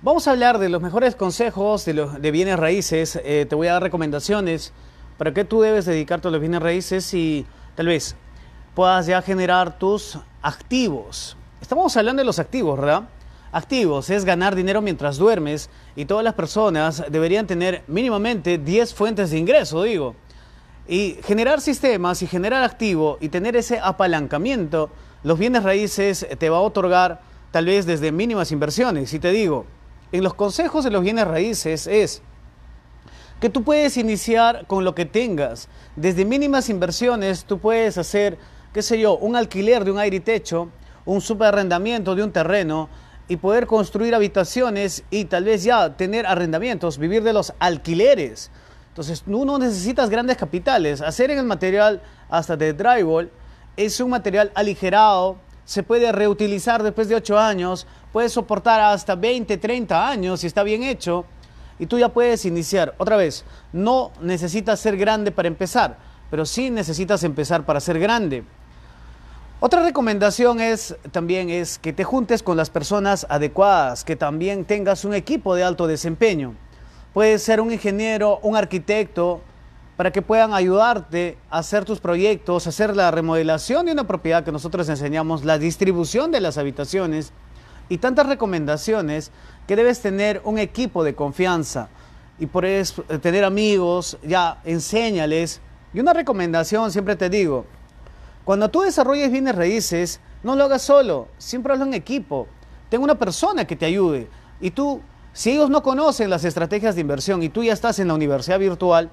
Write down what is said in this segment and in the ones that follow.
Vamos a hablar de los mejores consejos de, bienes raíces. Eh, te voy a dar recomendaciones para que tú debes dedicarte a los bienes raíces y tal vez puedas ya generar tus activos. Estamos hablando de los activos, ¿verdad? Activos es ganar dinero mientras duermes y todas las personas deberían tener mínimamente 10 fuentes de ingreso, digo. Y generar sistemas y generar activo y tener ese apalancamiento, los bienes raíces te va a otorgar tal vez desde mínimas inversiones. Y te digo, en los consejos de los bienes raíces es que tú puedes iniciar con lo que tengas. Desde mínimas inversiones tú puedes hacer, qué sé yo, un alquiler de un aire y techo, un superarrendamiento de un terreno y poder construir habitaciones y tal vez ya tener arrendamientos, vivir de los alquileres. Entonces, no necesitas grandes capitales. Hacer en el material hasta de drywall es un material aligerado, se puede reutilizar después de ocho años, puedes soportar hasta 20, 30 años si está bien hecho y tú ya puedes iniciar. Otra vez, no necesitas ser grande para empezar, pero sí necesitas empezar para ser grande. Otra recomendación es también es que te juntes con las personas adecuadas, que también tengas un equipo de alto desempeño. Puedes ser un ingeniero, un arquitecto, para que puedan ayudarte a hacer tus proyectos, hacer la remodelación de una propiedad que nosotros enseñamos, la distribución de las habitaciones, y tantas recomendaciones que debes tener un equipo de confianza y por eso eh, tener amigos, ya enséñales. Y una recomendación siempre te digo, cuando tú desarrolles bienes raíces, no lo hagas solo, siempre hazlo en equipo. tengo una persona que te ayude y tú, si ellos no conocen las estrategias de inversión y tú ya estás en la universidad virtual,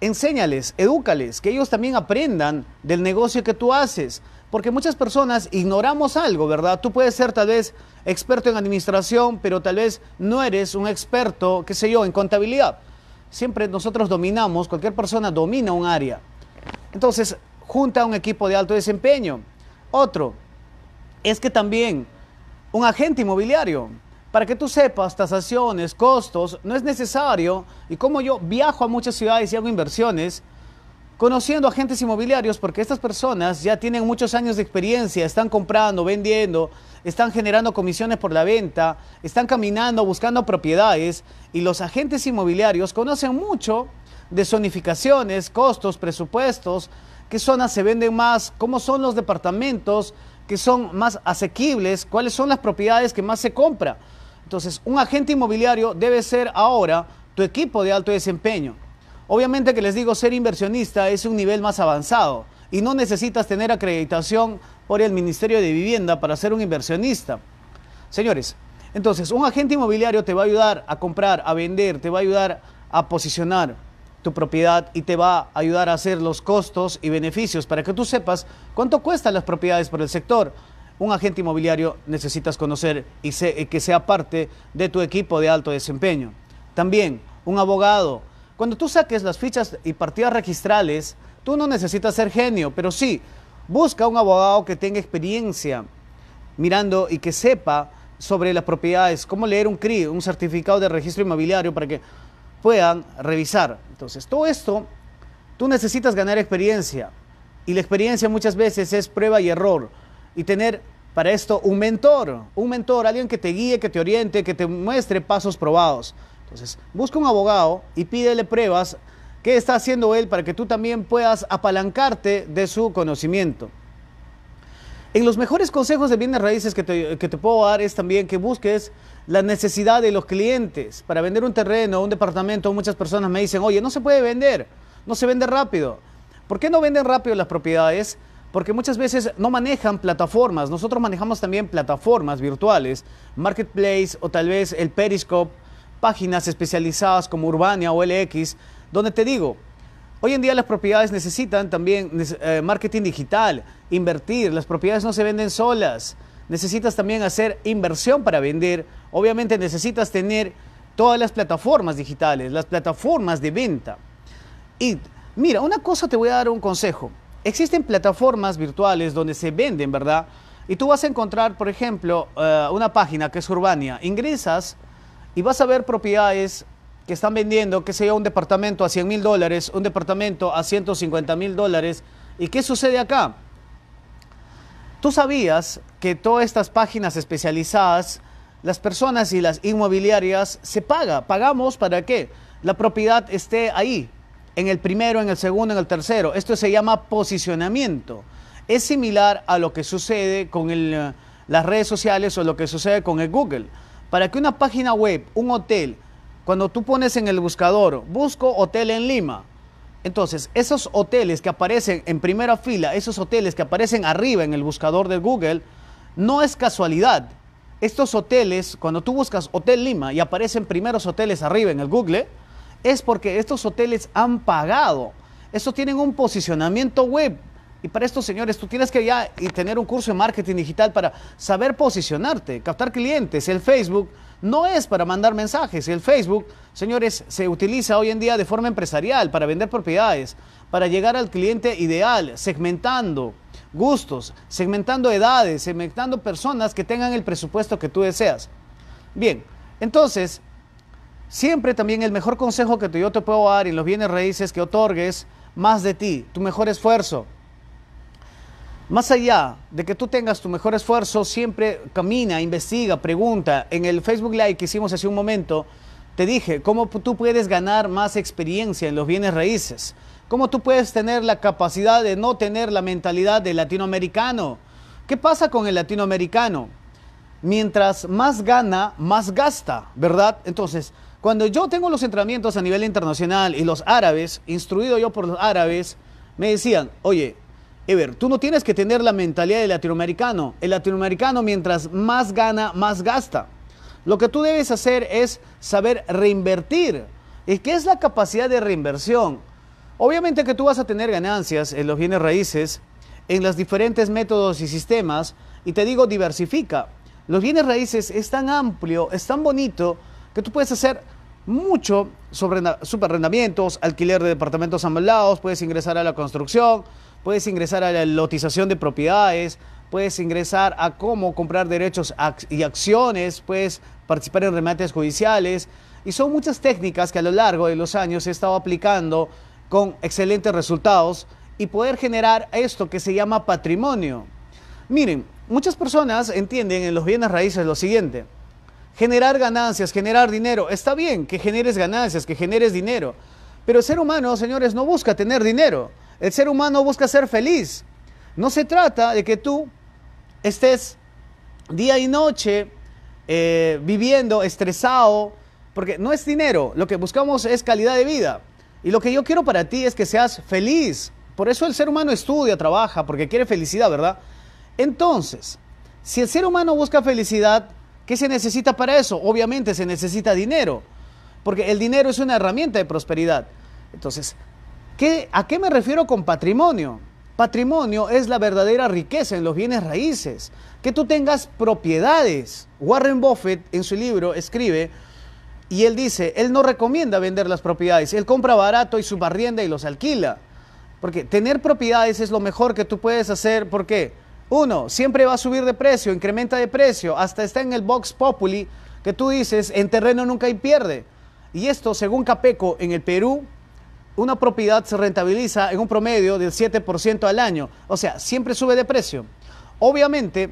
enséñales, edúcales, que ellos también aprendan del negocio que tú haces. Porque muchas personas ignoramos algo, ¿verdad? Tú puedes ser tal vez experto en administración, pero tal vez no eres un experto, qué sé yo, en contabilidad. Siempre nosotros dominamos, cualquier persona domina un área. Entonces, junta un equipo de alto desempeño. Otro, es que también un agente inmobiliario, para que tú sepas tasaciones, costos, no es necesario. Y como yo viajo a muchas ciudades y hago inversiones, conociendo agentes inmobiliarios porque estas personas ya tienen muchos años de experiencia, están comprando, vendiendo, están generando comisiones por la venta, están caminando, buscando propiedades y los agentes inmobiliarios conocen mucho de zonificaciones, costos, presupuestos, qué zonas se venden más, cómo son los departamentos que son más asequibles, cuáles son las propiedades que más se compra. Entonces, un agente inmobiliario debe ser ahora tu equipo de alto desempeño. Obviamente que les digo, ser inversionista es un nivel más avanzado y no necesitas tener acreditación por el Ministerio de Vivienda para ser un inversionista. Señores, entonces un agente inmobiliario te va a ayudar a comprar, a vender, te va a ayudar a posicionar tu propiedad y te va a ayudar a hacer los costos y beneficios para que tú sepas cuánto cuestan las propiedades por el sector. Un agente inmobiliario necesitas conocer y que sea parte de tu equipo de alto desempeño. También un abogado cuando tú saques las fichas y partidas registrales, tú no necesitas ser genio, pero sí, busca un abogado que tenga experiencia mirando y que sepa sobre las propiedades, cómo leer un CRI, un certificado de registro inmobiliario para que puedan revisar. Entonces, todo esto, tú necesitas ganar experiencia. Y la experiencia muchas veces es prueba y error. Y tener para esto un mentor, un mentor, alguien que te guíe, que te oriente, que te muestre pasos probados. Entonces, busca un abogado y pídele pruebas qué está haciendo él para que tú también puedas apalancarte de su conocimiento. En los mejores consejos de bienes raíces que te, que te, puedo dar es también que busques la necesidad de los clientes. Para vender un terreno, un departamento, muchas personas me dicen, oye, no se puede vender, no se vende rápido. ¿Por qué no venden rápido las propiedades? Porque muchas veces no manejan plataformas. Nosotros manejamos también plataformas virtuales, Marketplace o tal vez el Periscope páginas especializadas como Urbania o LX, donde te digo, hoy en día las propiedades necesitan también eh, marketing digital, invertir, las propiedades no se venden solas, necesitas también hacer inversión para vender, obviamente necesitas tener todas las plataformas digitales, las plataformas de venta. Y mira, una cosa te voy a dar un consejo. Existen plataformas virtuales donde se venden, ¿verdad? Y tú vas a encontrar, por ejemplo, eh, una página que es Urbania. Ingresas y vas a ver propiedades que están vendiendo, que sea un departamento a 100 mil dólares, un departamento a 150 mil dólares. ¿Y qué sucede acá? ¿Tú sabías que todas estas páginas especializadas, las personas y las inmobiliarias, se paga? ¿Pagamos para qué? La propiedad esté ahí, en el primero, en el segundo, en el tercero. Esto se llama posicionamiento. Es similar a lo que sucede con eh, las redes sociales o lo que sucede con el Google para que una página web, un hotel, cuando tú pones en el buscador, busco hotel en Lima, entonces esos hoteles que aparecen en primera fila, esos hoteles que aparecen arriba en el buscador de Google, no es casualidad. Estos hoteles, cuando tú buscas Hotel Lima y aparecen primeros hoteles arriba en el Google, es porque estos hoteles han pagado. Estos tienen un posicionamiento web y para estos señores, tú tienes que ya y tener un curso de marketing digital para saber posicionarte, captar clientes. El Facebook no es para mandar mensajes. El Facebook, señores, se utiliza hoy en día de forma empresarial para vender propiedades, para llegar al cliente ideal, segmentando gustos, segmentando edades, segmentando personas que tengan el presupuesto que tú deseas. Bien, entonces, siempre también el mejor consejo que yo te puedo dar en los bienes raíces que otorgues, más de ti, tu mejor esfuerzo. Más allá de que tú tengas tu mejor esfuerzo, siempre camina, investiga, pregunta. En el Facebook Live que hicimos hace un momento, te dije cómo tú puedes ganar más experiencia en los bienes raíces, cómo tú puedes tener la capacidad de no tener la mentalidad del latinoamericano. ¿Qué pasa con el latinoamericano? Mientras más gana, más gasta, ¿verdad? Entonces, cuando yo tengo los entrenamientos a nivel internacional y los árabes, instruido yo por los árabes, me decían, oye, Ever, tú no tienes que tener la mentalidad del latinoamericano. El latinoamericano mientras más gana, más gasta. Lo que tú debes hacer es saber reinvertir. ¿Y qué es la capacidad de reinversión? Obviamente que tú vas a tener ganancias en los bienes raíces, en los diferentes métodos y sistemas, y te digo, diversifica. Los bienes raíces es tan amplio, es tan bonito, que tú puedes hacer mucho sobre superarrendamientos, alquiler de departamentos amoblados, puedes ingresar a la construcción, puedes ingresar a la lotización de propiedades, puedes ingresar a cómo comprar derechos y acciones, puedes participar en remates judiciales. Y son muchas técnicas que a lo largo de los años he estado aplicando con excelentes resultados y poder generar esto que se llama patrimonio. Miren, muchas personas entienden en los bienes raíces lo siguiente. Generar ganancias, generar dinero. Está bien que generes ganancias, que generes dinero. Pero el ser humano, señores, no busca tener dinero el ser humano busca ser feliz. No se trata de que tú estés día y noche eh, viviendo estresado, porque no es dinero, lo que buscamos es calidad de vida. Y lo que yo quiero para ti es que seas feliz. Por eso el ser humano estudia, trabaja, porque quiere felicidad, ¿verdad? Entonces, si el ser humano busca felicidad, ¿qué se necesita para eso? Obviamente se necesita dinero, porque el dinero es una herramienta de prosperidad. Entonces, ¿Qué, ¿A qué me refiero con patrimonio? Patrimonio es la verdadera riqueza en los bienes raíces. Que tú tengas propiedades. Warren Buffett en su libro escribe y él dice, él no recomienda vender las propiedades, él compra barato y subarrienda y los alquila. Porque tener propiedades es lo mejor que tú puedes hacer. ¿Por qué? Uno, siempre va a subir de precio, incrementa de precio, hasta está en el box populi que tú dices, en terreno nunca hay pierde. Y esto, según Capeco, en el Perú, una propiedad se rentabiliza en un promedio del 7% al año. O sea, siempre sube de precio. Obviamente,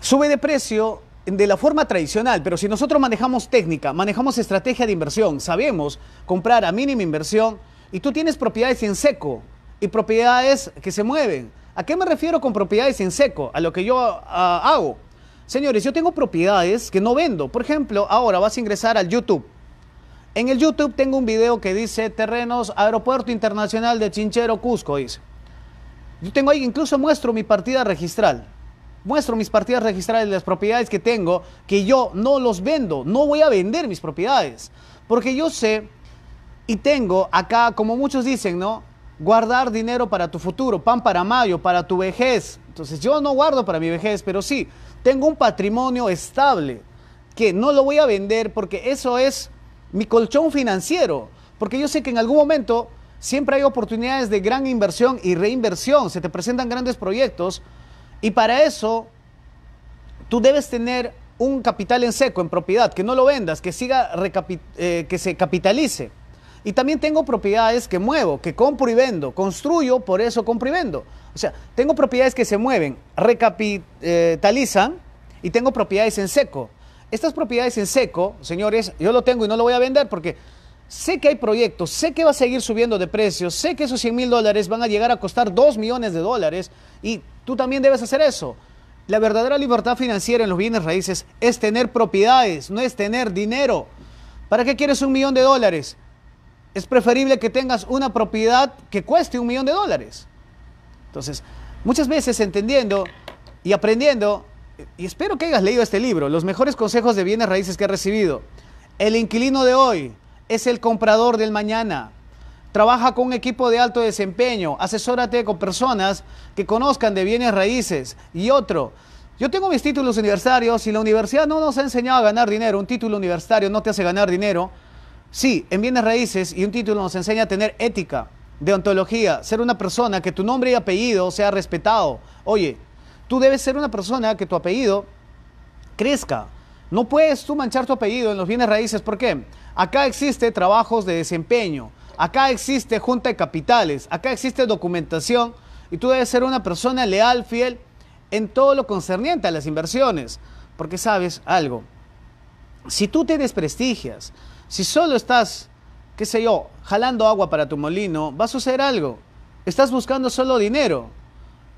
sube de precio de la forma tradicional, pero si nosotros manejamos técnica, manejamos estrategia de inversión, sabemos comprar a mínima inversión y tú tienes propiedades en seco y propiedades que se mueven. ¿A qué me refiero con propiedades en seco? A lo que yo hago. Señores, yo tengo propiedades que no vendo. Por ejemplo, ahora vas a ingresar al YouTube en el YouTube tengo un video que dice terrenos Aeropuerto Internacional de Chinchero, Cusco, dice. Yo tengo ahí, incluso muestro mi partida registral. Muestro mis partidas registrales, las propiedades que tengo, que yo no los vendo, no voy a vender mis propiedades. Porque yo sé y tengo acá, como muchos dicen, ¿no? Guardar dinero para tu futuro, pan para mayo, para tu vejez. Entonces yo no guardo para mi vejez, pero sí, tengo un patrimonio estable que no lo voy a vender porque eso es mi colchón financiero, porque yo sé que en algún momento siempre hay oportunidades de gran inversión y reinversión, se te presentan grandes proyectos y para eso tú debes tener un capital en seco, en propiedad, que no lo vendas, que siga eh, que se capitalice. Y también tengo propiedades que muevo, que compro y vendo, construyo, por eso compro y vendo. O sea, tengo propiedades que se mueven, recapitalizan eh, y tengo propiedades en seco. Estas propiedades en seco, señores, yo lo tengo y no lo voy a vender porque sé que hay proyectos, sé que va a seguir subiendo de precios, sé que esos 100 mil dólares van a llegar a costar 2 millones de dólares y tú también debes hacer eso. La verdadera libertad financiera en los bienes raíces es tener propiedades, no es tener dinero. ¿Para qué quieres un millón de dólares? Es preferible que tengas una propiedad que cueste un millón de dólares. Entonces, muchas veces entendiendo y aprendiendo y espero que hayas leído este libro, Los mejores consejos de bienes raíces que he recibido. El inquilino de hoy es el comprador del mañana. Trabaja con un equipo de alto desempeño, asesórate con personas que conozcan de bienes raíces. Y otro, yo tengo mis títulos universitarios y la universidad no nos ha enseñado a ganar dinero. Un título universitario no te hace ganar dinero. Sí, en bienes raíces y un título nos enseña a tener ética, deontología, ser una persona que tu nombre y apellido sea respetado. Oye, Tú debes ser una persona que tu apellido crezca. No puedes tú manchar tu apellido en los bienes raíces. ¿Por qué? Acá existe trabajos de desempeño. Acá existe junta de capitales. Acá existe documentación. Y tú debes ser una persona leal, fiel en todo lo concerniente a las inversiones. Porque sabes algo. Si tú te desprestigias, si solo estás, qué sé yo, jalando agua para tu molino, va a suceder algo. Estás buscando solo dinero.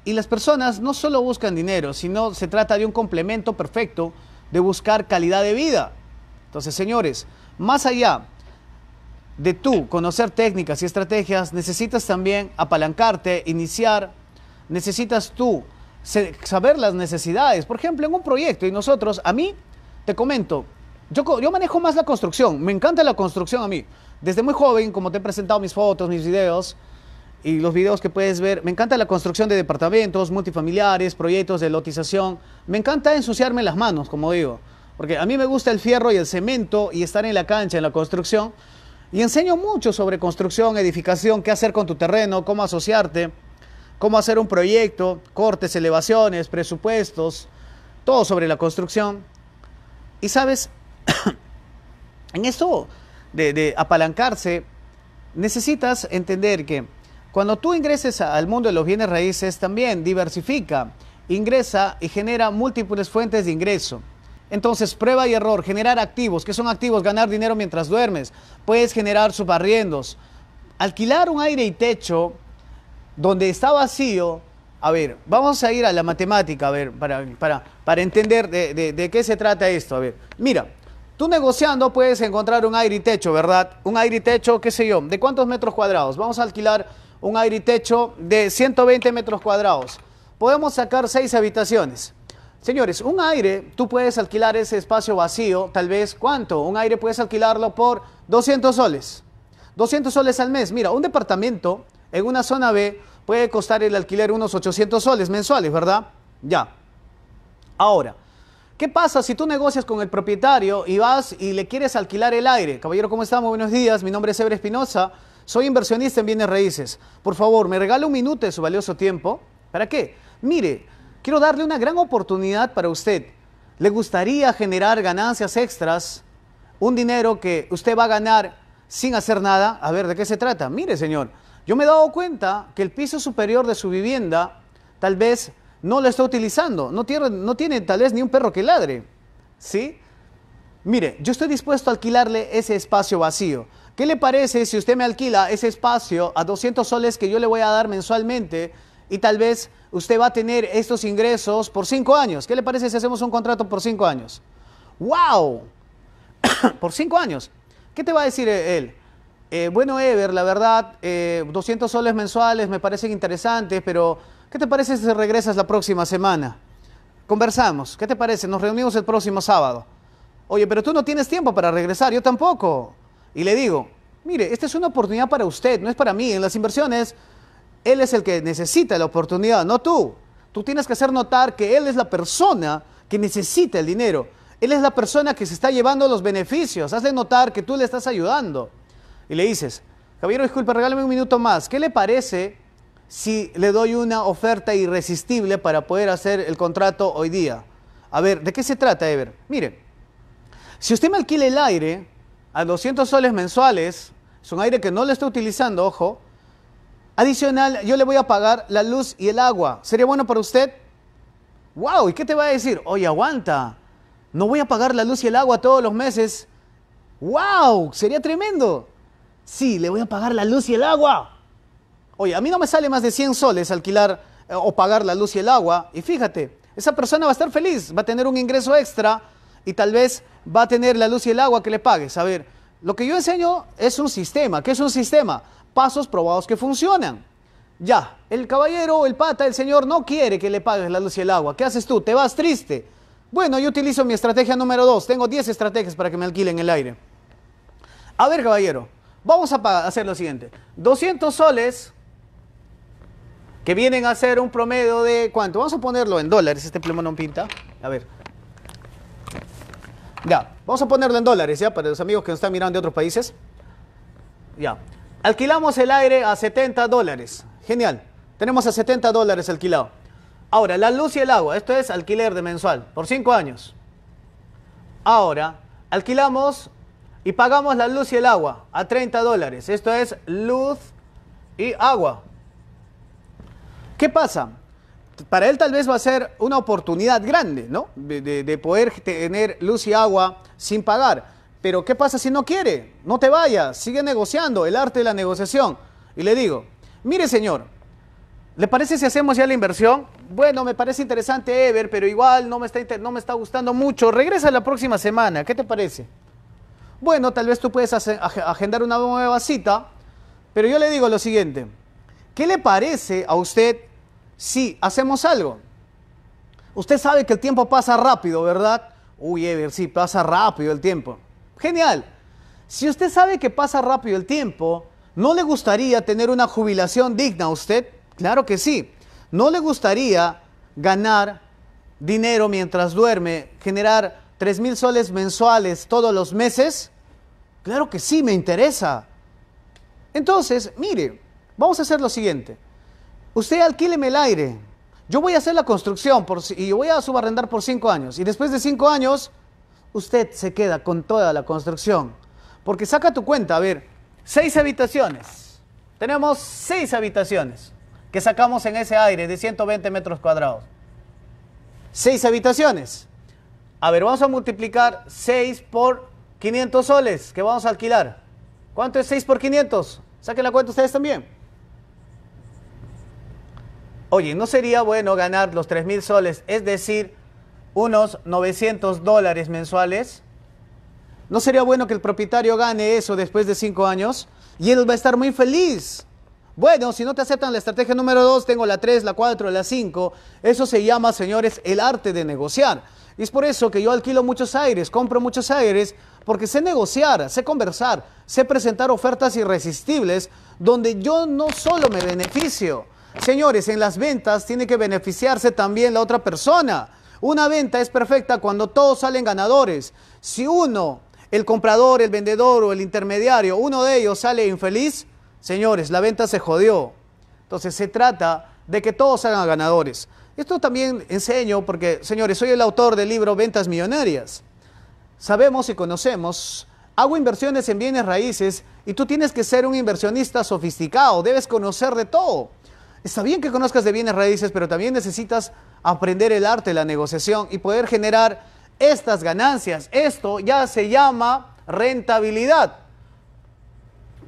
Y las personas no solo buscan dinero, sino se trata de un complemento perfecto de buscar calidad de vida. Entonces, señores, más allá de tú conocer técnicas y estrategias, necesitas también apalancarte, iniciar, necesitas tú saber las necesidades. Por ejemplo, en un proyecto, y nosotros, a mí, te comento, yo, yo manejo más la construcción, me encanta la construcción a mí. Desde muy joven, como te he presentado mis fotos, mis videos, y los videos que puedes ver. Me encanta la construcción de departamentos, multifamiliares, proyectos de lotización. Me encanta ensuciarme las manos, como digo, porque a mí me gusta el fierro y el cemento y estar en la cancha, en la construcción. Y enseño mucho sobre construcción, edificación, qué hacer con tu terreno, cómo asociarte, cómo hacer un proyecto, cortes, elevaciones, presupuestos, todo sobre la construcción. Y sabes, en esto de, de apalancarse, necesitas entender que cuando tú ingreses al mundo de los bienes raíces, también diversifica, ingresa y genera múltiples fuentes de ingreso. Entonces, prueba y error, generar activos. que son activos? Ganar dinero mientras duermes. Puedes generar subarriendos. Alquilar un aire y techo donde está vacío. A ver, vamos a ir a la matemática, a ver, para, para, para entender de qué se trata esto. A ver, mira, Tú negociando puedes encontrar un aire y techo, ¿verdad? Un aire y techo, qué sé yo, ¿de cuántos metros cuadrados? Vamos a alquilar un aire y techo de 120 metros cuadrados. Podemos sacar seis habitaciones. Señores, un aire, tú puedes alquilar ese espacio vacío, tal vez, ¿cuánto? Un aire puedes alquilarlo por 200 soles. 200 soles al mes. Mira, un departamento en una zona B puede costar el alquiler unos 800 soles mensuales, ¿verdad? Ya. Ahora, ¿qué pasa si tú negocias con el propietario y vas y le quieres alquilar el aire? Caballero, ¿cómo estamos? Buenos días, mi nombre es Ebre Espinosa. Soy inversionista en bienes raíces. Por favor, me regale un minuto de su valioso tiempo. ¿Para qué? Mire, quiero darle una gran oportunidad para usted. ¿Le gustaría generar ganancias extras? Un dinero que usted va a ganar sin hacer nada. A ver, ¿de qué se trata? Mire, señor, yo me he dado cuenta que el piso superior de su vivienda tal vez no lo está utilizando. No tiene, no tiene tal vez ni un perro que ladre. ¿Sí? Mire, yo estoy dispuesto a alquilarle ese espacio vacío. ¿Qué le parece si usted me alquila ese espacio a 200 soles que yo le voy a dar mensualmente y tal vez usted va a tener estos ingresos por 5 años? ¿Qué le parece si hacemos un contrato por 5 años? ¡Wow! por 5 años. ¿Qué te va a decir eh, él? Eh, bueno, Ever, la verdad, 200 eh, soles mensuales me parecen interesantes, pero ¿qué te parece si regresas la próxima semana? Conversamos, ¿qué te parece? Nos reunimos el próximo sábado. Oye, pero tú no tienes tiempo para regresar, yo tampoco y le digo, mire, esta es una oportunidad para usted, no es para mí. En las inversiones, él es el que necesita la oportunidad, no tú. Tú tienes que hacer notar que él es la persona que necesita el dinero. Él es la persona que se está llevando los beneficios. Hazle notar que tú le estás ayudando. Y le dices, Javier, disculpe, regálame un minuto más. ¿Qué le parece si le doy una oferta irresistible para poder hacer el contrato hoy día? A ver, ¿de qué se trata, Ever? Mire, si usted me alquila el aire, a 200 soles mensuales, es un aire que no lo estoy utilizando, ojo. Adicional, yo le voy a pagar la luz y el agua. ¿Sería bueno para usted? ¡Wow! ¿Y qué te va a decir? Oye, aguanta. No voy a pagar la luz y el agua todos los meses. ¡Wow! Sería tremendo. Sí, le voy a pagar la luz y el agua. Oye, a mí no me sale más de 100 soles alquilar eh, o pagar la luz y el agua. Y fíjate, esa persona va a estar feliz, va a tener un ingreso extra y tal vez va a tener la luz y el agua que le pagues. A ver, lo que yo enseño es un sistema. ¿Qué es un sistema? Pasos probados que funcionan. Ya, el caballero, el pata, el señor no quiere que le pagues la luz y el agua. ¿Qué haces tú? ¿Te vas triste? Bueno, yo utilizo mi estrategia número dos Tengo 10 estrategias para que me alquilen el aire. A ver, caballero, vamos a hacer lo siguiente. 200 soles, que vienen a ser un promedio de... ¿Cuánto? Vamos a ponerlo en dólares. Este plomo no pinta. A ver, ya, vamos a ponerlo en dólares, ya, para los amigos que nos están mirando de otros países. Ya. Alquilamos el aire a 70 dólares. Genial. Tenemos a 70 dólares alquilado. Ahora, la luz y el agua. Esto es alquiler de mensual, por 5 años. Ahora, alquilamos y pagamos la luz y el agua a 30 dólares. Esto es luz y agua. ¿Qué pasa? para él tal vez va a ser una oportunidad grande, ¿no? De, poder tener luz y agua sin pagar. Pero ¿qué pasa si no quiere? No te vayas, sigue negociando, el arte de la negociación. Y le digo, mire señor, ¿le parece si hacemos ya la inversión? Bueno, me parece interesante Ever, pero igual no me está, no me está gustando mucho. Regresa la próxima semana, ¿qué te parece? Bueno, tal vez tú puedes agendar una nueva cita, pero yo le digo lo siguiente. ¿Qué le parece a usted si hacemos algo. Usted sabe que el tiempo pasa rápido, ¿verdad? Uy, Ever, sí, pasa rápido el tiempo. Genial. Si usted sabe que pasa rápido el tiempo, ¿no le gustaría tener una jubilación digna a usted? Claro que sí. ¿No le gustaría ganar dinero mientras duerme, generar 3 mil soles mensuales todos los meses? Claro que sí, me interesa. Entonces, mire, vamos a hacer lo siguiente usted alquíleme el aire, yo voy a hacer la construcción por, y voy a subarrendar por cinco años. Y después de cinco años, usted se queda con toda la construcción. Porque saca tu cuenta, a ver, seis habitaciones. Tenemos seis habitaciones que sacamos en ese aire de 120 metros cuadrados. Seis habitaciones. A ver, vamos a multiplicar 6 por 500 soles que vamos a alquilar. ¿Cuánto es 6 por 500? Saquen la cuenta ustedes también oye, ¿no sería bueno ganar los 3 mil soles, es decir, unos 900 dólares mensuales? ¿No sería bueno que el propietario gane eso después de 5 años? Y él va a estar muy feliz. Bueno, si no te aceptan la estrategia número 2, tengo la 3, la 4, la 5. Eso se llama, señores, el arte de negociar. Y es por eso que yo alquilo muchos aires, compro muchos aires, porque sé negociar, sé conversar, sé presentar ofertas irresistibles donde yo no solo me beneficio, Señores, en las ventas tiene que beneficiarse también la otra persona. Una venta es perfecta cuando todos salen ganadores. Si uno, el comprador, el vendedor o el intermediario, uno de ellos sale infeliz, señores, la venta se jodió. Entonces se trata de que todos salgan ganadores. Esto también enseño porque, señores, soy el autor del libro Ventas Millonarias. Sabemos y conocemos, hago inversiones en bienes raíces y tú tienes que ser un inversionista sofisticado, debes conocer de todo. Está bien que conozcas de bienes raíces, pero también necesitas aprender el arte de la negociación y poder generar estas ganancias. Esto ya se llama rentabilidad.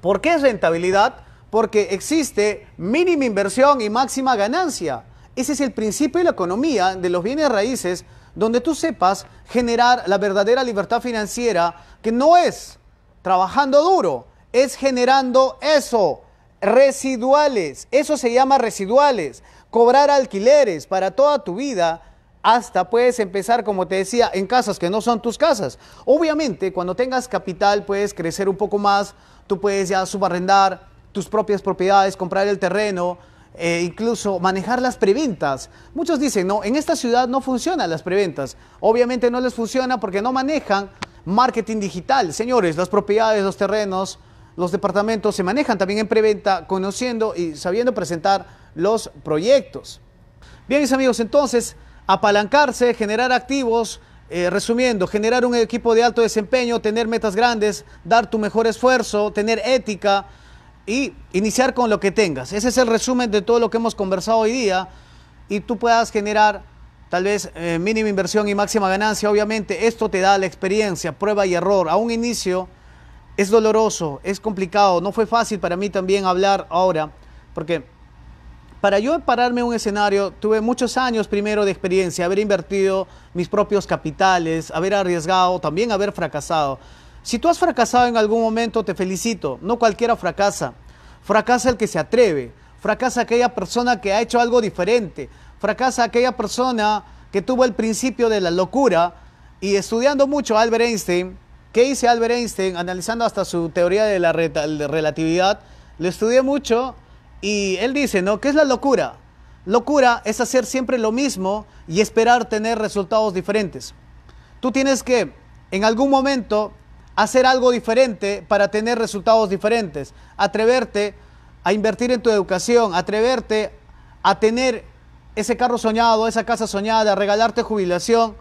¿Por qué es rentabilidad? Porque existe mínima inversión y máxima ganancia. Ese es el principio de la economía de los bienes raíces, donde tú sepas generar la verdadera libertad financiera, que no es trabajando duro, es generando eso, residuales. Eso se llama residuales. Cobrar alquileres para toda tu vida. Hasta puedes empezar, como te decía, en casas que no son tus casas. Obviamente, cuando tengas capital puedes crecer un poco más, tú puedes ya subarrendar tus propias propiedades, comprar el terreno, e incluso manejar las preventas. Muchos dicen, no, en esta ciudad no funcionan las preventas. Obviamente no les funciona porque no manejan marketing digital. Señores, las propiedades, los terrenos, los departamentos se manejan también en preventa, conociendo y sabiendo presentar los proyectos. Bien, mis amigos, entonces, apalancarse, generar activos, eh, resumiendo, generar un equipo de alto desempeño, tener metas grandes, dar tu mejor esfuerzo, tener ética y iniciar con lo que tengas. Ese es el resumen de todo lo que hemos conversado hoy día y tú puedas generar tal vez eh, mínima inversión y máxima ganancia. Obviamente, esto te da la experiencia, prueba y error. A un inicio es doloroso, es complicado, no fue fácil para mí también hablar ahora, porque para yo pararme en un escenario tuve muchos años primero de experiencia, haber invertido mis propios capitales, haber arriesgado, también haber fracasado. Si tú has fracasado en algún momento, te felicito, no cualquiera fracasa, fracasa el que se atreve, fracasa aquella persona que ha hecho algo diferente, fracasa aquella persona que tuvo el principio de la locura y estudiando mucho a Albert Einstein, ¿Qué dice Albert Einstein? Analizando hasta su teoría de la relatividad, lo estudié mucho y él dice, ¿no? ¿Qué es la locura? Locura es hacer siempre lo mismo y esperar tener resultados diferentes. Tú tienes que, en algún momento, hacer algo diferente para tener resultados diferentes. Atreverte a invertir en tu educación, atreverte a tener ese carro soñado, esa casa soñada, regalarte jubilación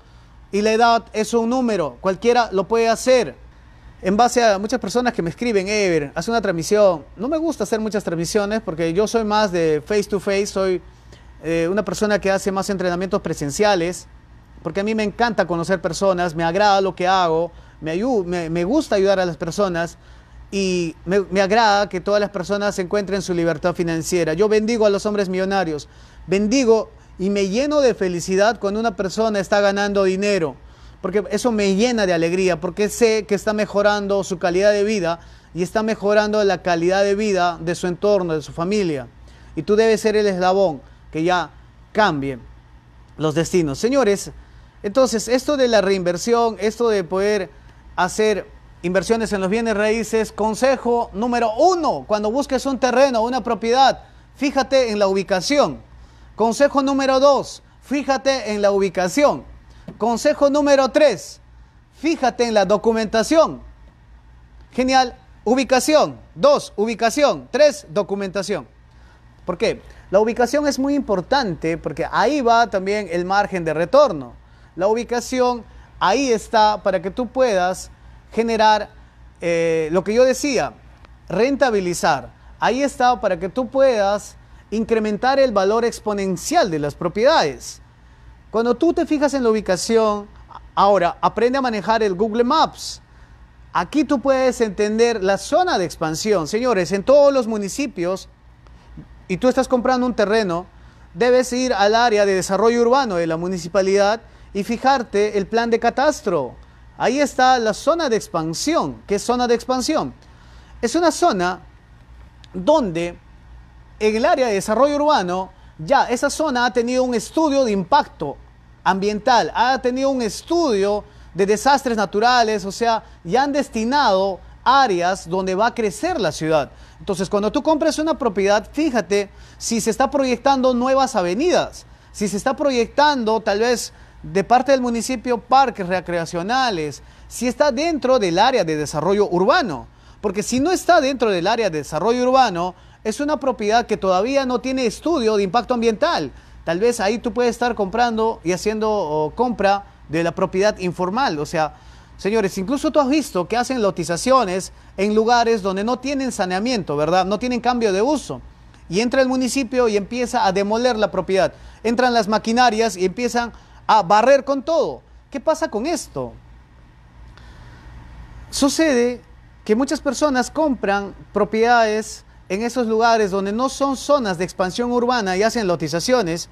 y la edad es un número, cualquiera lo puede hacer. En base a muchas personas que me escriben, Ever, hace una transmisión. No me gusta hacer muchas transmisiones porque yo soy más de face to face, soy eh, una persona que hace más entrenamientos presenciales, porque a mí me encanta conocer personas, me agrada lo que hago, me, gusta ayudar a las personas y me, me agrada que todas las personas encuentren su libertad financiera. Yo bendigo a los hombres millonarios, bendigo y me lleno de felicidad cuando una persona está ganando dinero, porque eso me llena de alegría, porque sé que está mejorando su calidad de vida y está mejorando la calidad de vida de su entorno, de su familia. Y tú debes ser el eslabón que ya cambie los destinos. Señores, entonces esto de la reinversión, esto de poder hacer inversiones en los bienes raíces, consejo número uno, cuando busques un terreno, una propiedad, fíjate en la ubicación. Consejo número dos, fíjate en la ubicación. Consejo número tres, fíjate en la documentación. Genial, ubicación. Dos, ubicación. Tres, documentación. ¿Por qué? La ubicación es muy importante porque ahí va también el margen de retorno. La ubicación ahí está para que tú puedas generar eh, lo que yo decía, rentabilizar. Ahí está para que tú puedas incrementar el valor exponencial de las propiedades. Cuando tú te fijas en la ubicación, ahora aprende a manejar el Google Maps. Aquí tú puedes entender la zona de expansión. Señores, en todos los municipios, y tú estás comprando un terreno, debes ir al área de desarrollo urbano de la municipalidad y fijarte el plan de catastro. Ahí está la zona de expansión. ¿Qué es zona de expansión? Es una zona donde en el área de desarrollo urbano, ya esa zona ha tenido un estudio de impacto ambiental, ha tenido un estudio de desastres naturales, o sea, ya han destinado áreas donde va a crecer la ciudad. Entonces, cuando tú compras una propiedad, fíjate si se está proyectando nuevas avenidas, si se está proyectando tal vez de parte del municipio parques recreacionales, si está dentro del área de desarrollo urbano. Porque si no está dentro del área de desarrollo urbano, es una propiedad que todavía no tiene estudio de impacto ambiental. Tal vez ahí tú puedes estar comprando y haciendo compra de la propiedad informal. O sea, señores, incluso tú has visto que hacen lotizaciones en lugares donde no tienen saneamiento, ¿verdad? No tienen cambio de uso. Y entra el municipio y empieza a demoler la propiedad. Entran las maquinarias y empiezan a barrer con todo. ¿Qué pasa con esto? Sucede que muchas personas compran propiedades en esos lugares donde no son zonas de expansión urbana y hacen lotizaciones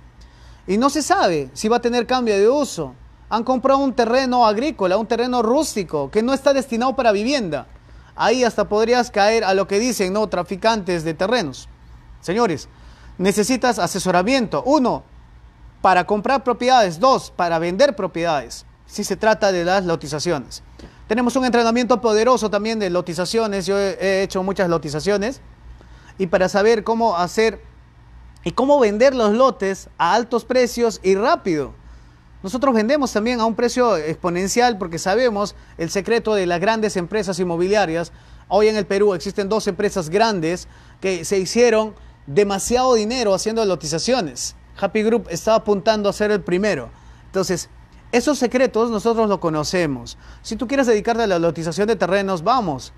y no se sabe si va a tener cambio de uso. Han comprado un terreno agrícola, un terreno rústico que no está destinado para vivienda. Ahí hasta podrías caer a lo que dicen, ¿no? Traficantes de terrenos. Señores, necesitas asesoramiento. Uno, para comprar propiedades. Dos, para vender propiedades. Si se trata de las lotizaciones. Tenemos un entrenamiento poderoso también de lotizaciones. Yo he hecho muchas lotizaciones y para saber cómo hacer y cómo vender los lotes a altos precios y rápido. Nosotros vendemos también a un precio exponencial porque sabemos el secreto de las grandes empresas inmobiliarias. Hoy en el Perú existen dos empresas grandes que se hicieron demasiado dinero haciendo lotizaciones. Happy Group estaba apuntando a ser el primero. Entonces, esos secretos nosotros los conocemos. Si tú quieres dedicarte a la lotización de terrenos, vamos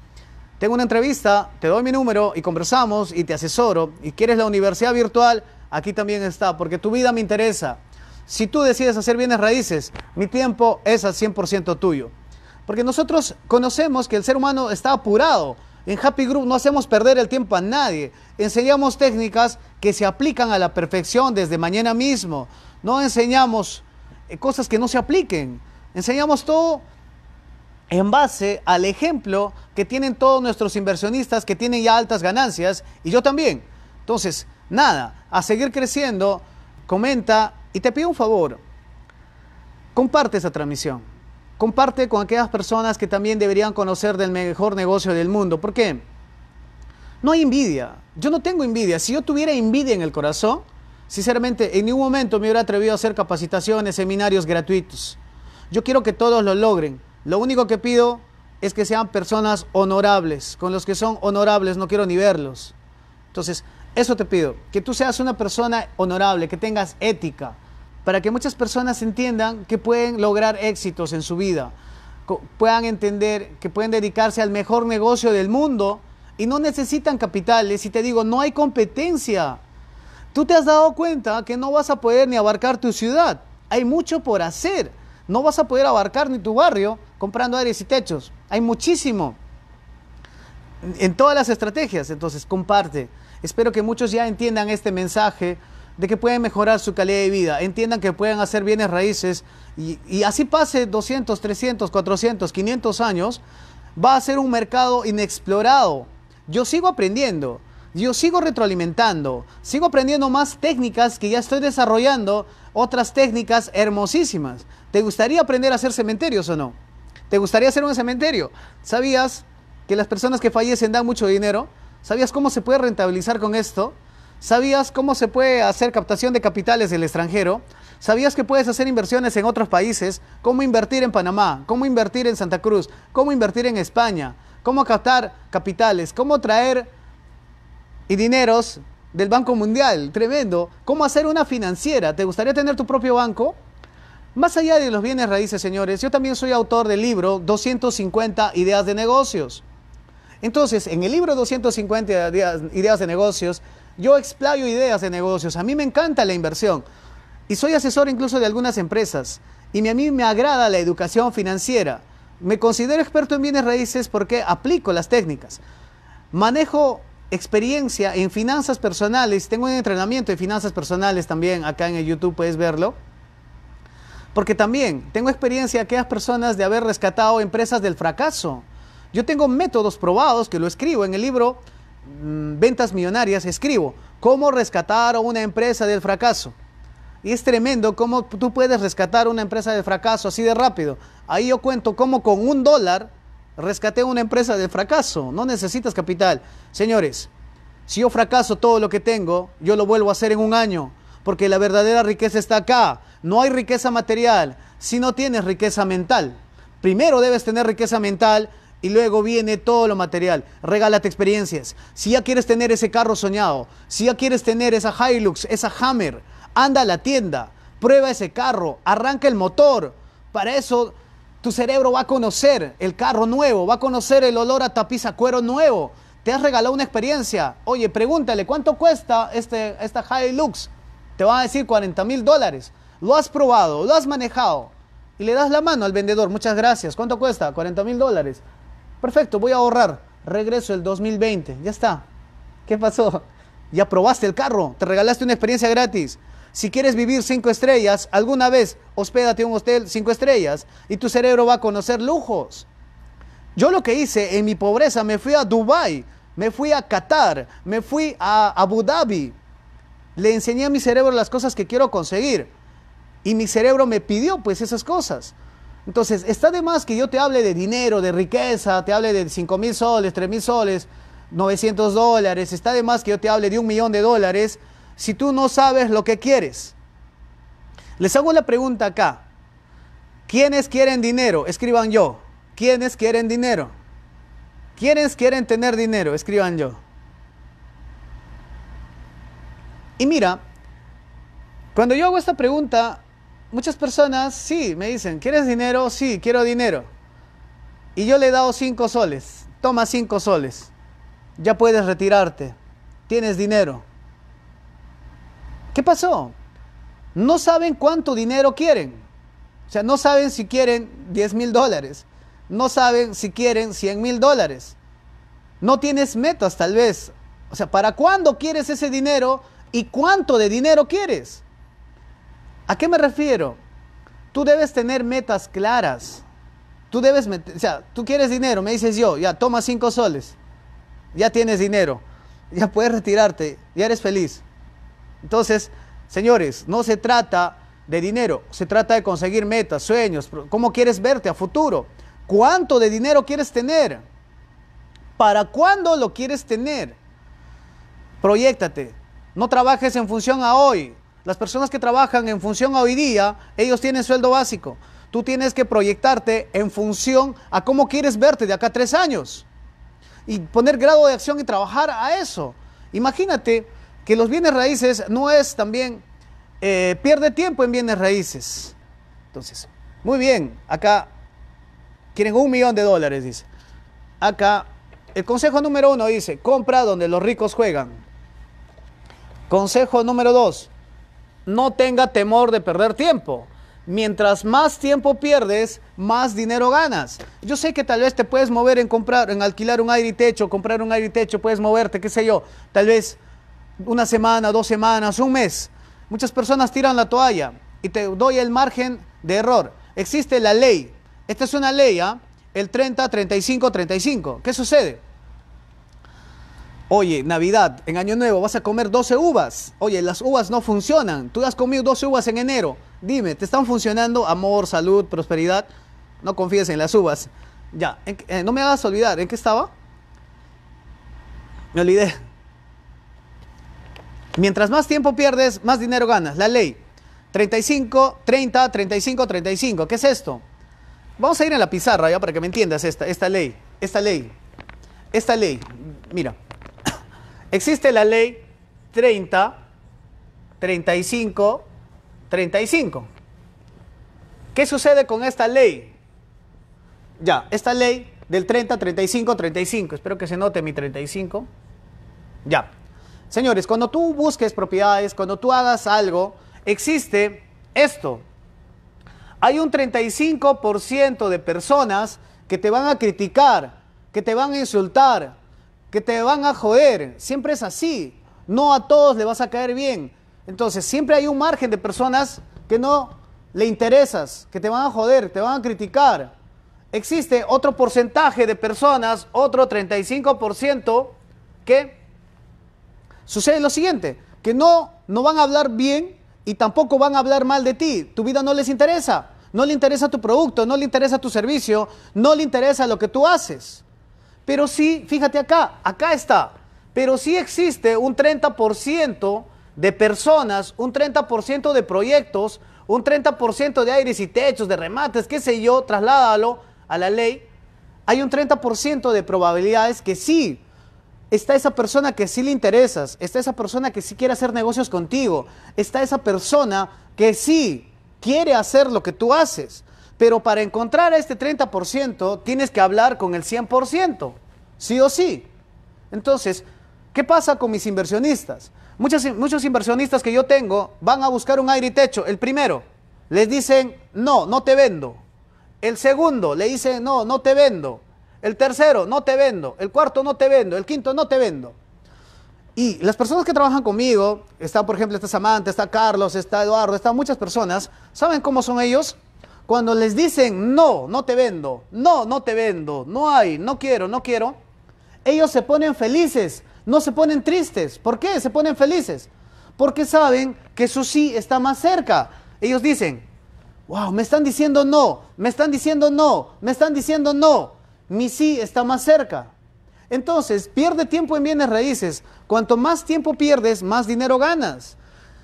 tengo una entrevista, te doy mi número y conversamos y te asesoro y quieres la universidad virtual, aquí también está, porque tu vida me interesa. Si tú decides hacer bienes raíces, mi tiempo es al 100% tuyo. Porque nosotros conocemos que el ser humano está apurado. En Happy Group no hacemos perder el tiempo a nadie. Enseñamos técnicas que se aplican a la perfección desde mañana mismo. No enseñamos eh, cosas que no se apliquen. Enseñamos todo en base al ejemplo que tienen todos nuestros inversionistas que tienen ya altas ganancias y yo también. Entonces, nada, a seguir creciendo, comenta y te pido un favor, comparte esa transmisión, comparte con aquellas personas que también deberían conocer del mejor negocio del mundo. ¿Por qué? No hay envidia, yo no tengo envidia. Si yo tuviera envidia en el corazón, sinceramente en ningún momento me hubiera atrevido a hacer capacitaciones, seminarios gratuitos. Yo quiero que todos lo logren lo único que pido es que sean personas honorables. Con los que son honorables no quiero ni verlos. Entonces, eso te pido, que tú seas una persona honorable, que tengas ética, para que muchas personas entiendan que pueden lograr éxitos en su vida, puedan entender que pueden dedicarse al mejor negocio del mundo y no necesitan capitales. Y te digo, no hay competencia. Tú te has dado cuenta que no vas a poder ni abarcar tu ciudad. Hay mucho por hacer. No vas a poder abarcar ni tu barrio comprando aires y techos. Hay muchísimo en todas las estrategias, entonces comparte. Espero que muchos ya entiendan este mensaje de que pueden mejorar su calidad de vida, entiendan que pueden hacer bienes raíces y, y así pase 200, 300, 400, 500 años, va a ser un mercado inexplorado. Yo sigo aprendiendo, yo sigo retroalimentando, sigo aprendiendo más técnicas que ya estoy desarrollando, otras técnicas hermosísimas. ¿Te gustaría aprender a hacer cementerios o no? ¿Te gustaría hacer un cementerio? ¿Sabías que las personas que fallecen dan mucho dinero? ¿Sabías cómo se puede rentabilizar con esto? ¿Sabías cómo se puede hacer captación de capitales del extranjero? ¿Sabías que puedes hacer inversiones en otros países? ¿Cómo invertir en Panamá? ¿Cómo invertir en Santa Cruz? ¿Cómo invertir en España? ¿Cómo captar capitales? ¿Cómo traer y dineros del Banco Mundial? Tremendo. ¿Cómo hacer una financiera? ¿Te gustaría tener tu propio banco? Más allá de los bienes raíces, señores, yo también soy autor del libro 250 Ideas de Negocios. Entonces, en el libro 250 Ideas de Negocios, yo explayo ideas de negocios. A mí me encanta la inversión y soy asesor incluso de algunas empresas. Y a mí me agrada la educación financiera. Me considero experto en bienes raíces porque aplico las técnicas. Manejo experiencia en finanzas personales. Tengo un entrenamiento en finanzas personales también. Acá en el YouTube puedes verlo porque también tengo experiencia de aquellas personas de haber rescatado empresas del fracaso. Yo tengo métodos probados que lo escribo en el libro mm, Ventas Millonarias, escribo cómo rescatar una empresa del fracaso. Y es tremendo cómo tú puedes rescatar una empresa del fracaso así de rápido. Ahí yo cuento cómo con un dólar rescaté una empresa del fracaso. No necesitas capital. Señores, si yo fracaso todo lo que tengo, yo lo vuelvo a hacer en un año porque la verdadera riqueza está acá. No hay riqueza material si no tienes riqueza mental. Primero debes tener riqueza mental y luego viene todo lo material. Regálate experiencias. Si ya quieres tener ese carro soñado, si ya quieres tener esa Hilux, esa Hammer, anda a la tienda, prueba ese carro, arranca el motor. Para eso tu cerebro va a conocer el carro nuevo, va a conocer el olor a tapiz a cuero nuevo. Te has regalado una experiencia. Oye, pregúntale, ¿cuánto cuesta este, esta Hilux? te va a decir 40 mil dólares. Lo has probado, lo has manejado. Y le das la mano al vendedor, muchas gracias. ¿Cuánto cuesta? 40 mil dólares. Perfecto, voy a ahorrar. Regreso el 2020, ya está. ¿Qué pasó? Ya probaste el carro, te regalaste una experiencia gratis. Si quieres vivir cinco estrellas, alguna vez hospédate en un hotel cinco estrellas y tu cerebro va a conocer lujos. Yo lo que hice en mi pobreza, me fui a Dubai, me fui a Qatar, me fui a Abu Dhabi, le enseñé a mi cerebro las cosas que quiero conseguir. Y mi cerebro me pidió pues esas cosas. Entonces, está de más que yo te hable de dinero, de riqueza, te hable de 5 mil soles, 3 mil soles, 900 dólares. Está de más que yo te hable de un millón de dólares si tú no sabes lo que quieres. Les hago la pregunta acá. ¿Quiénes quieren dinero? Escriban yo. ¿Quiénes quieren dinero? ¿Quiénes quieren tener dinero? Escriban yo. Y mira, cuando yo hago esta pregunta, muchas personas sí me dicen, ¿quieres dinero? Sí, quiero dinero. Y yo le he dado cinco soles. Toma cinco soles. Ya puedes retirarte. Tienes dinero. ¿Qué pasó? No saben cuánto dinero quieren. O sea, no saben si quieren 10 mil dólares. No saben si quieren 100 mil dólares. No tienes metas tal vez. O sea, ¿para cuándo quieres ese dinero? ¿Y cuánto de dinero quieres? ¿A qué me refiero? Tú debes tener metas claras. Tú debes, meter, o sea, tú quieres dinero, me dices yo, ya toma cinco soles, ya tienes dinero, ya puedes retirarte, ya eres feliz. Entonces, señores, no se trata de dinero, se trata de conseguir metas, sueños, cómo quieres verte a futuro, cuánto de dinero quieres tener, para cuándo lo quieres tener. Proyectate, no trabajes en función a hoy. Las personas que trabajan en función a hoy día, ellos tienen sueldo básico. Tú tienes que proyectarte en función a cómo quieres verte de acá a tres años. Y poner grado de acción y trabajar a eso. Imagínate que los bienes raíces no es también, eh, pierde tiempo en bienes raíces. Entonces, muy bien, acá quieren un millón de dólares, dice. Acá, el consejo número uno dice, compra donde los ricos juegan. Consejo número dos, no tenga temor de perder tiempo. Mientras más tiempo pierdes, más dinero ganas. Yo sé que tal vez te puedes mover en comprar, en alquilar un aire y techo, comprar un aire y techo, puedes moverte, qué sé yo, tal vez una semana, dos semanas, un mes. Muchas personas tiran la toalla y te doy el margen de error. Existe la ley. Esta es una ley, ¿ah? El 30, 35, 35. ¿Qué sucede? Oye, Navidad, en Año Nuevo vas a comer 12 uvas. Oye, las uvas no funcionan. Tú has comido 12 uvas en enero. Dime, ¿te están funcionando amor, salud, prosperidad? No confíes en las uvas. Ya, eh, no me hagas olvidar, ¿en qué estaba? Me olvidé. Mientras más tiempo pierdes, más dinero ganas. La ley. 35, 30, 35, 35. ¿Qué es esto? Vamos a ir a la pizarra ya para que me entiendas esta, esta ley. Esta ley. Esta ley. Mira. Existe la ley 30, 35, 35. ¿Qué sucede con esta ley? Ya, esta ley del 30, 35, 35. Espero que se note mi 35. Ya. Señores, cuando tú busques propiedades, cuando tú hagas algo, existe esto. Hay un 35% de personas que te van a criticar, que te van a insultar, que te van a joder. Siempre es así. No a todos le vas a caer bien. Entonces, siempre hay un margen de personas que no le interesas, que te van a joder, te van a criticar. Existe otro porcentaje de personas, otro 35%, que sucede lo siguiente, que no, no van a hablar bien y tampoco van a hablar mal de ti. Tu vida no les interesa. No le interesa tu producto, no le interesa tu servicio, no le interesa lo que tú haces. Pero sí, fíjate acá, acá está. Pero sí existe un 30% de personas, un 30% de proyectos, un 30% de aires y techos, de remates, qué sé yo, trasládalo a la ley. Hay un 30% de probabilidades que sí está esa persona que sí le interesas, está esa persona que sí quiere hacer negocios contigo, está esa persona que sí quiere hacer lo que tú haces. Pero para encontrar este 30% tienes que hablar con el 100%, sí o sí. Entonces, ¿qué pasa con mis inversionistas? Muchos, muchos inversionistas que yo tengo van a buscar un aire y techo. El primero, les dicen, no, no te vendo. El segundo, le dicen, no, no te vendo. El tercero, no te vendo. El cuarto, no te vendo. El quinto, no te vendo. Y las personas que trabajan conmigo, está por ejemplo, está Samantha, está Carlos, está Eduardo, están muchas personas, ¿saben cómo son ellos? Cuando les dicen, no, no te vendo, no, no te vendo, no hay, no quiero, no quiero, ellos se ponen felices, no se ponen tristes. ¿Por qué se ponen felices? Porque saben que su sí está más cerca. Ellos dicen, wow, me están diciendo no, me están diciendo no, me están diciendo no, mi sí está más cerca. Entonces, pierde tiempo en bienes raíces. Cuanto más tiempo pierdes, más dinero ganas.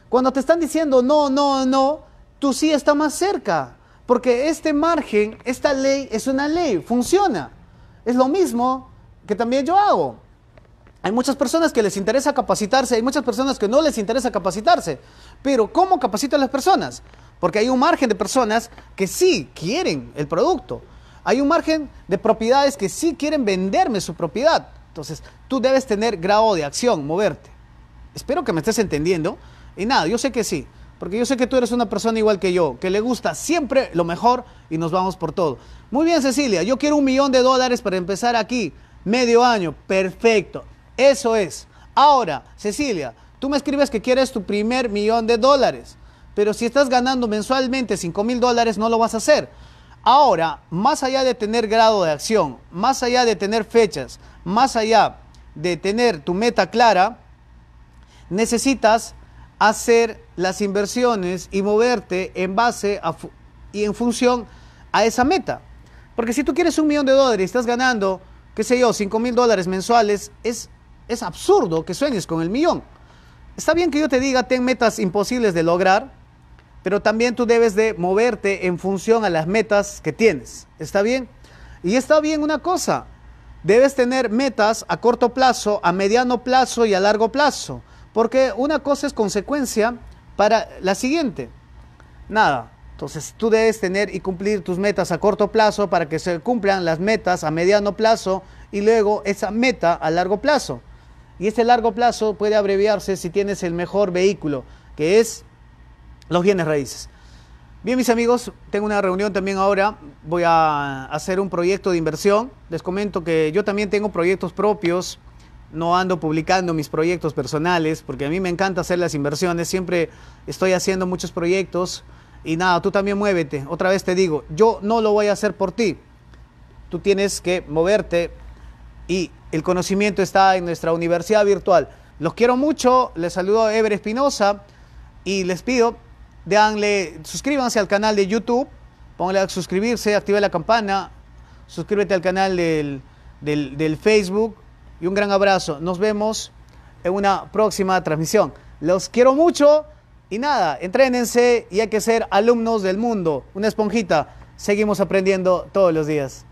Cuando te están diciendo no, no, no, tu sí está más cerca. Porque este margen, esta ley es una ley, funciona. Es lo mismo que también yo hago. Hay muchas personas que les interesa capacitarse, hay muchas personas que no les interesa capacitarse. Pero ¿cómo capacito a las personas? Porque hay un margen de personas que sí quieren el producto. Hay un margen de propiedades que sí quieren venderme su propiedad. Entonces, tú debes tener grado de acción, moverte. Espero que me estés entendiendo. Y nada, yo sé que sí. Porque yo sé que tú eres una persona igual que yo, que le gusta siempre lo mejor y nos vamos por todo. Muy bien, Cecilia, yo quiero un millón de dólares para empezar aquí, medio año, perfecto. Eso es. Ahora, Cecilia, tú me escribes que quieres tu primer millón de dólares, pero si estás ganando mensualmente 5 mil dólares, no lo vas a hacer. Ahora, más allá de tener grado de acción, más allá de tener fechas, más allá de tener tu meta clara, necesitas hacer las inversiones y moverte en base y en función a esa meta. Porque si tú quieres un millón de dólares y estás ganando, qué sé yo, 5 mil dólares mensuales, es, es absurdo que sueñes con el millón. Está bien que yo te diga, ten metas imposibles de lograr, pero también tú debes de moverte en función a las metas que tienes. ¿Está bien? Y está bien una cosa, debes tener metas a corto plazo, a mediano plazo y a largo plazo. Porque una cosa es consecuencia para la siguiente. Nada. Entonces tú debes tener y cumplir tus metas a corto plazo para que se cumplan las metas a mediano plazo y luego esa meta a largo plazo. Y este largo plazo puede abreviarse si tienes el mejor vehículo, que es los bienes raíces. Bien, mis amigos, tengo una reunión también ahora. Voy a hacer un proyecto de inversión. Les comento que yo también tengo proyectos propios no ando publicando mis proyectos personales, porque a mí me encanta hacer las inversiones, siempre estoy haciendo muchos proyectos y nada, tú también muévete. Otra vez te digo, yo no lo voy a hacer por ti, tú tienes que moverte y el conocimiento está en nuestra universidad virtual. Los quiero mucho, les saludo a Ever Espinosa y les pido, suscríbanse al canal de YouTube, Ponle a suscribirse, activa la campana, suscríbete al canal del Facebook, y un gran abrazo. Nos vemos en una próxima transmisión. Los quiero mucho y nada, entrénense y hay que ser alumnos del mundo, una esponjita. Seguimos aprendiendo todos los días.